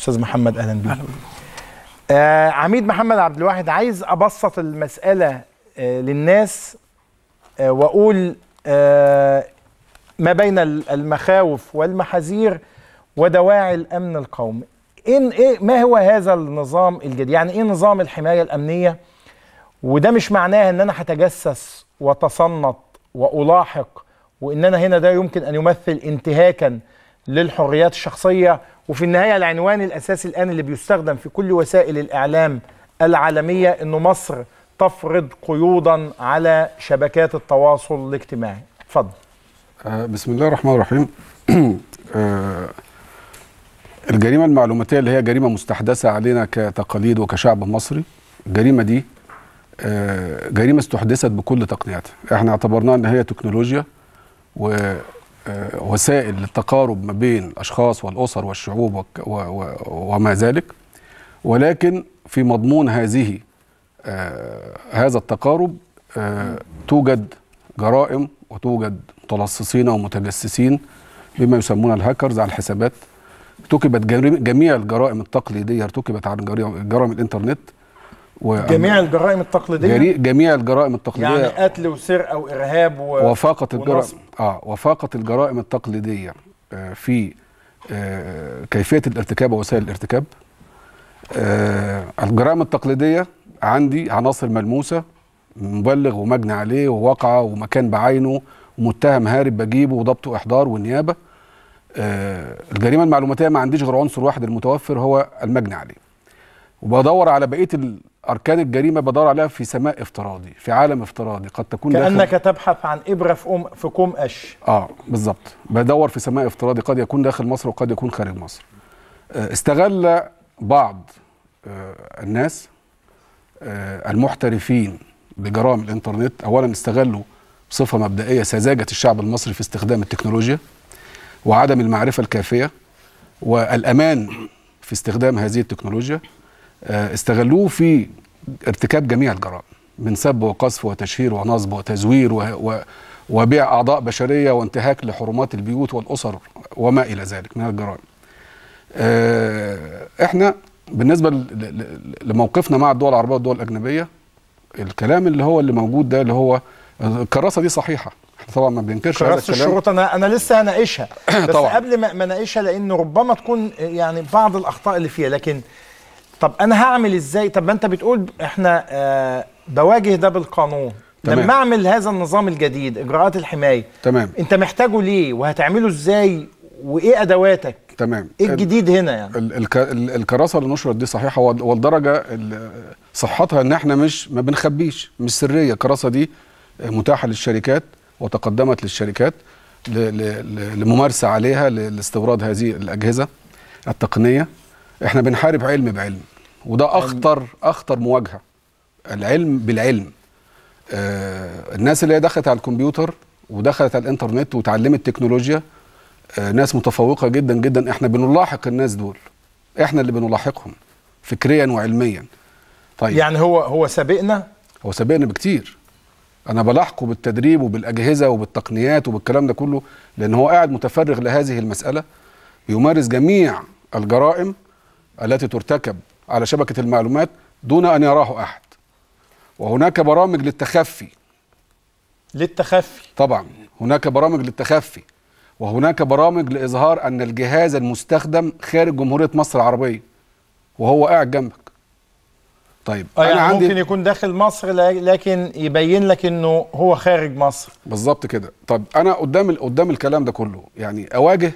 استاذ محمد اهلا بيك آه عميد محمد عبد الواحد عايز ابسط المساله آه للناس آه واقول آه ما بين المخاوف والمحاذير ودواعي الامن القومي إن إيه ما هو هذا النظام الجديد يعني ايه نظام الحمايه الامنيه وده مش معناه ان انا هتجسس وتصنط والاحق وان انا هنا ده يمكن ان يمثل انتهاكا للحريات الشخصية وفي النهاية العنوان الأساسي الآن اللي بيستخدم في كل وسائل الإعلام العالمية أنه مصر تفرض قيودا على شبكات التواصل الاجتماعي اتفضل آه، بسم الله الرحمن الرحيم آه، الجريمة المعلوماتية اللي هي جريمة مستحدثة علينا كتقاليد وكشعب مصري الجريمة دي آه، جريمة استحدثت بكل تقنياتها احنا اعتبرناها ان هي تكنولوجيا و آه، وسائل للتقارب ما بين الأشخاص والأسر والشعوب وما ذلك ولكن في مضمون هذه آه، هذا التقارب آه، توجد جرائم وتوجد متلصصين ومتجسسين بما يسمون الهاكرز على الحسابات ارتكبت جميع الجرائم التقليديه ارتكبت على جرائم الانترنت و... جميع الجرائم التقليديه جري... جميع الجرائم التقليديه يعني قتل وسرقه وارهاب و... وفاقت الجرائم اه وفاقت الجرائم التقليديه آه، في آه، كيفيه الارتكاب ووسائل الارتكاب آه، الجرائم التقليديه عندي عناصر ملموسه مبلغ ومجني عليه وواقعه ومكان بعينه ومتهم هارب بجيبه وضبط واحضار والنيابه الجريمه المعلوماتيه ما عنديش غير عنصر واحد المتوفر هو المجني عليه وبدور على بقيه أركان الجريمة بدور عليها في سماء افتراضي في عالم افتراضي قد تكون كأنك داخل... تبحث عن إبرة في, أم... في كوم قش آه بالظبط بدور في سماء افتراضي قد يكون داخل مصر وقد يكون خارج مصر آه، استغل بعض آه، الناس آه، المحترفين بجرائم الانترنت اولا استغلوا بصفه مبدئيه سذاجه الشعب المصري في استخدام التكنولوجيا وعدم المعرفه الكافيه والامان في استخدام هذه التكنولوجيا آه، استغلوه في ارتكاب جميع الجرائم من سب وقذف وتشهير ونصب وتزوير وبيع أعضاء بشرية وانتهاك لحرمات البيوت والأسر وما إلى ذلك من الجرائم آه، احنا بالنسبة لموقفنا مع الدول العربية والدول الأجنبية الكلام اللي هو اللي موجود ده اللي هو الكراسة دي صحيحة احنا طبعا ما بننكرش هذا الكلام الشروط انا انا لسه هناقشها بس طبعا. قبل ما اناقشها لان ربما تكون يعني بعض الاخطاء اللي فيها لكن طب انا هعمل ازاي طب ما انت بتقول احنا آه بواجه ده بالقانون تمام. لما اعمل هذا النظام الجديد اجراءات الحمايه تمام انت محتاجه ليه وهتعمله ازاي وايه ادواتك تمام ايه الجديد هنا يعني الكراسه اللي نشرت دي صحيحه والدرجه صحتها ان احنا مش ما بنخبيش مش سريه الكراسه دي آه، متاحه للشركات وتقدمت للشركات لممارسه عليها لاستوراد هذه الاجهزه التقنيه احنا بنحارب علم بعلم وده اخطر اخطر مواجهه العلم بالعلم آه الناس اللي هي دخلت على الكمبيوتر ودخلت على الانترنت وتعلمت تكنولوجيا آه ناس متفوقه جدا جدا احنا بنلاحق الناس دول احنا اللي بنلاحقهم فكريا وعلميا طيب يعني هو هو سابقنا هو سابقنا بكتير انا بلاحقه بالتدريب وبالاجهزه وبالتقنيات وبالكلام ده كله لان هو قاعد متفرغ لهذه المساله بيمارس جميع الجرائم التي ترتكب على شبكة المعلومات دون أن يراه أحد وهناك برامج للتخفي للتخفي طبعا هناك برامج للتخفي وهناك برامج لإظهار أن الجهاز المستخدم خارج جمهورية مصر العربية وهو قاعد جنبك طيب آه، يعني أنا يعني عندي ممكن يكون داخل مصر لكن يبين لك انه هو خارج مصر بالظبط كده طب انا قدام قدام الكلام ده كله يعني اواجه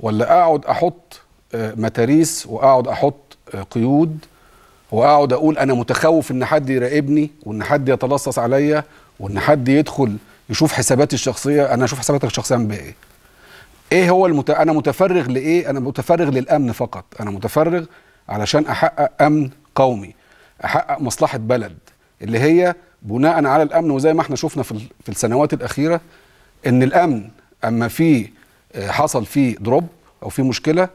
ولا اقعد احط آه، متاريس واقعد احط آه، قيود واقعد اقول انا متخوف ان حد يراقبني وان حد يتلصص عليا وان حد يدخل يشوف حساباتي الشخصيه انا اشوف حساباتك الشخصيه بقى ايه ايه هو المت... انا متفرغ لايه انا متفرغ للامن فقط انا متفرغ علشان احقق امن قومي احقق مصلحه بلد اللي هي بناء على الامن وزي ما احنا شفنا في, في السنوات الاخيره ان الامن اما في آه، حصل فيه دروب او في مشكله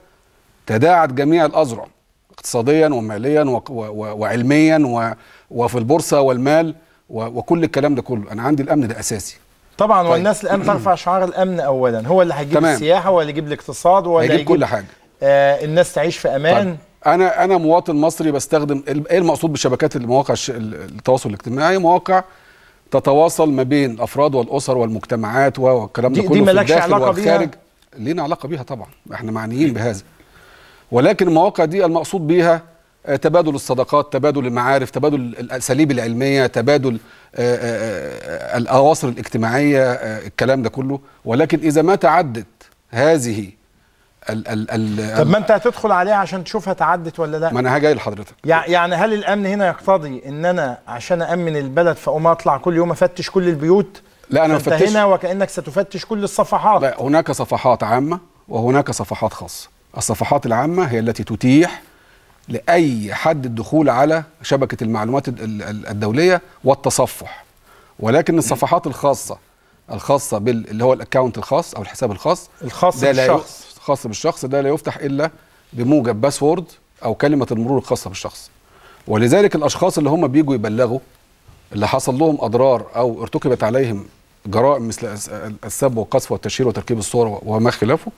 تداعت جميع الأذرع اقتصاديا وماليا وعلميا وفي البورصة والمال وكل الكلام ده كله أنا عندي الأمن ده أساسي طبعا طيب. والناس الان ترفع شعار الامن اولا هو اللي هيجيب تمام. السياحه هو اللي يجيب الاقتصاد هو اللي هيجيب كل حاجه آه الناس تعيش في امان طيب. انا انا مواطن مصري بستخدم ايه المقصود بشبكات المواقع التواصل الاجتماعي مواقع تتواصل ما بين الافراد والاسر والمجتمعات والكلام ده كله دي, مالكش علاقه بيها لينا علاقه بيها طبعا احنا معنيين بهذا ولكن المواقع دي المقصود بيها آه، تبادل الصداقات تبادل المعارف تبادل الاساليب العلميه تبادل آه، آه، الاواصر الاجتماعيه الكلام ده كله ولكن اذا ما تعدت هذه ال ال ال طب ما انت هتدخل عليها عشان تشوفها تعدت ولا لا ما انا هجاي لحضرتك يعني هل الامن هنا يقتضي ان انا عشان امن البلد فاقوم اطلع كل يوم افتش كل البيوت لا انا فتش هنا وكانك ستفتش كل الصفحات لا هناك صفحات عامه وهناك صفحات خاصه الصفحات العامة هي التي تتيح لأي حد الدخول على شبكة المعلومات الدولية والتصفح ولكن الصفحات الخاصة الخاصة بال اللي هو الأكاونت الخاص أو الحساب الخاص الخاص ده بالشخص لا خاص بالشخص ده لا يفتح إلا بموجب باسورد أو كلمة المرور الخاصة بالشخص ولذلك الأشخاص اللي هم بيجوا يبلغوا اللي حصل لهم أضرار أو ارتكبت عليهم جرائم مثل السب والقصف والتشهير وتركيب الصور وما خلافه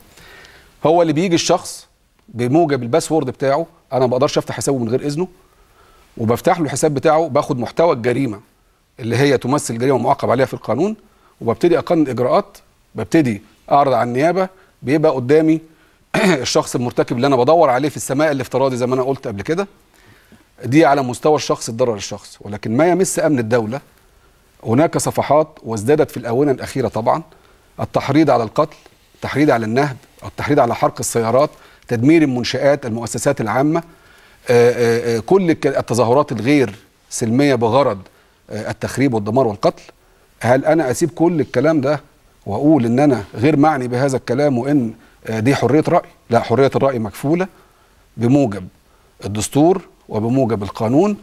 هو اللي بيجي الشخص بموجب الباسورد بتاعه انا ما بقدرش افتح حسابه من غير اذنه وبفتح له الحساب بتاعه باخد محتوى الجريمه اللي هي تمثل جريمه معاقب عليها في القانون وببتدي اقنن اجراءات ببتدي اعرض على النيابه بيبقى قدامي الشخص المرتكب اللي انا بدور عليه في السماء الافتراضي زي ما انا قلت قبل كده دي على مستوى الشخص الضرر الشخص ولكن ما يمس امن الدوله هناك صفحات وازدادت في الاونه الاخيره طبعا التحريض على القتل التحريض على النهب التحريض على حرق السيارات تدمير المنشآت المؤسسات العامة آه، آه، آه، كل التظاهرات الغير سلمية بغرض التخريب والدمار والقتل هل أنا أسيب كل الكلام ده وأقول إن أنا غير معني بهذا الكلام وإن دي حرية رأي لا حرية الرأي مكفولة بموجب الدستور وبموجب القانون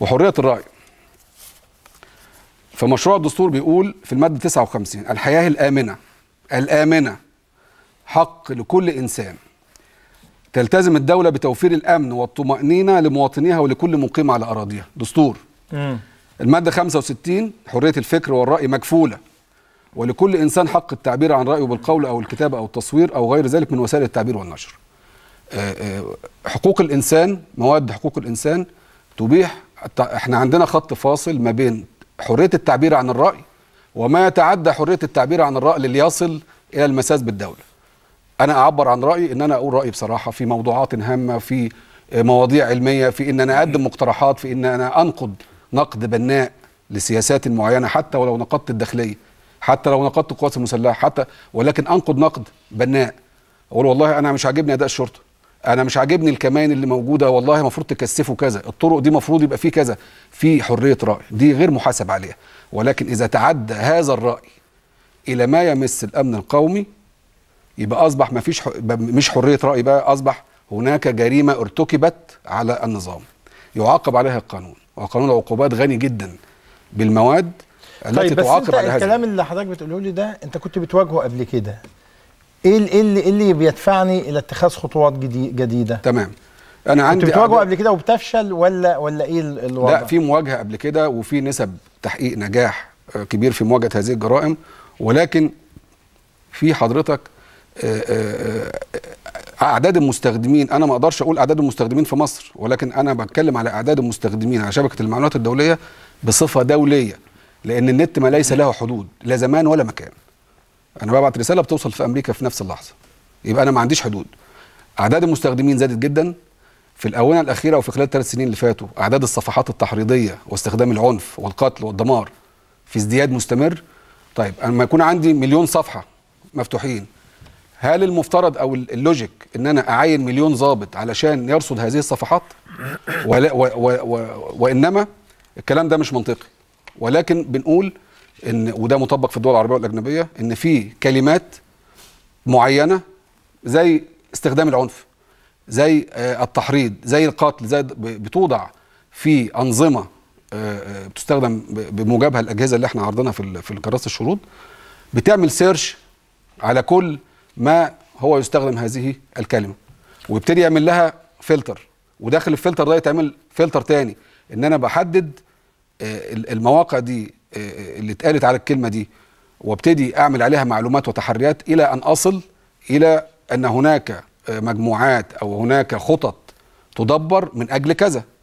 وحرية الرأي فمشروع الدستور بيقول في المادة 59 الحياة الآمنة الآمنة حق لكل إنسان تلتزم الدولة بتوفير الأمن والطمأنينة لمواطنيها ولكل مقيم على أراضيها دستور مم. المادة 65 حرية الفكر والرأي مكفولة ولكل إنسان حق التعبير عن رأيه بالقول أو الكتابة أو التصوير أو غير ذلك من وسائل التعبير والنشر آه، آه، حقوق الإنسان مواد حقوق الإنسان تبيح احنا عندنا خط فاصل ما بين حرية التعبير عن الرأي وما يتعدى حرية التعبير عن الرأي ليصل إلى المساس بالدولة انا اعبر عن رايي ان انا اقول رايي بصراحه في موضوعات هامه في مواضيع علميه في ان انا اقدم مقترحات في ان انا انقد نقد بناء لسياسات معينه حتى ولو نقدت الداخليه حتى لو نقدت القوات المسلحه حتى ولكن انقد نقد بناء اقول والله انا مش عاجبني اداء الشرطه انا مش عاجبني الكمان اللي موجوده والله المفروض تكثفوا كذا الطرق دي المفروض يبقى فيه كذا في حريه راي دي غير محاسب عليها ولكن اذا تعدى هذا الراي الى ما يمس الامن القومي يبقى اصبح ما فيش مش حريه راي بقى اصبح هناك جريمه ارتكبت على النظام يعاقب عليها القانون وقانون العقوبات غني جدا بالمواد التي طيب بس تعاقب عليها الكلام اللي حضرتك بتقوله لي ده انت كنت بتواجهه قبل كده ايه, إيه اللي, اللي, اللي بيدفعني الى اتخاذ خطوات جديده تمام انا عندي كنت بتواجهه قبل كده وبتفشل ولا ولا ايه الوضع لا في مواجهه قبل كده وفي نسب تحقيق نجاح آه، كبير في مواجهه هذه الجرائم ولكن في حضرتك اعداد المستخدمين انا ما اقدرش اقول اعداد المستخدمين في مصر ولكن انا بتكلم على اعداد المستخدمين على شبكه المعلومات الدوليه بصفه دوليه لان النت ما ليس له حدود لا زمان ولا مكان انا ببعت رساله بتوصل في امريكا في نفس اللحظه يبقى انا ما عنديش حدود اعداد المستخدمين زادت جدا في الاونه الاخيره وفي خلال الثلاث سنين اللي فاتوا اعداد الصفحات التحريضيه واستخدام العنف والقتل والدمار في ازدياد مستمر طيب اما يكون عندي مليون صفحه مفتوحين هل المفترض او اللوجيك ان انا اعين مليون ضابط علشان يرصد هذه الصفحات ولا و و و وانما الكلام ده مش منطقي ولكن بنقول ان وده مطبق في الدول العربيه والاجنبيه ان في كلمات معينه زي استخدام العنف زي آه، التحريض زي القتل زي بتوضع في انظمه آه، آه، بتستخدم بمجابهه الاجهزه اللي احنا عرضناها في في كراسه الشروط بتعمل سيرش على كل ما هو يستخدم هذه الكلمه ويبتدي يعمل لها فلتر وداخل الفلتر ده يتعمل فلتر تاني ان انا بحدد آه، المواقع دي آه، آه، اللي اتقالت على الكلمه دي وابتدي اعمل عليها معلومات وتحريات الى ان اصل الى ان هناك مجموعات او هناك خطط تدبر من اجل كذا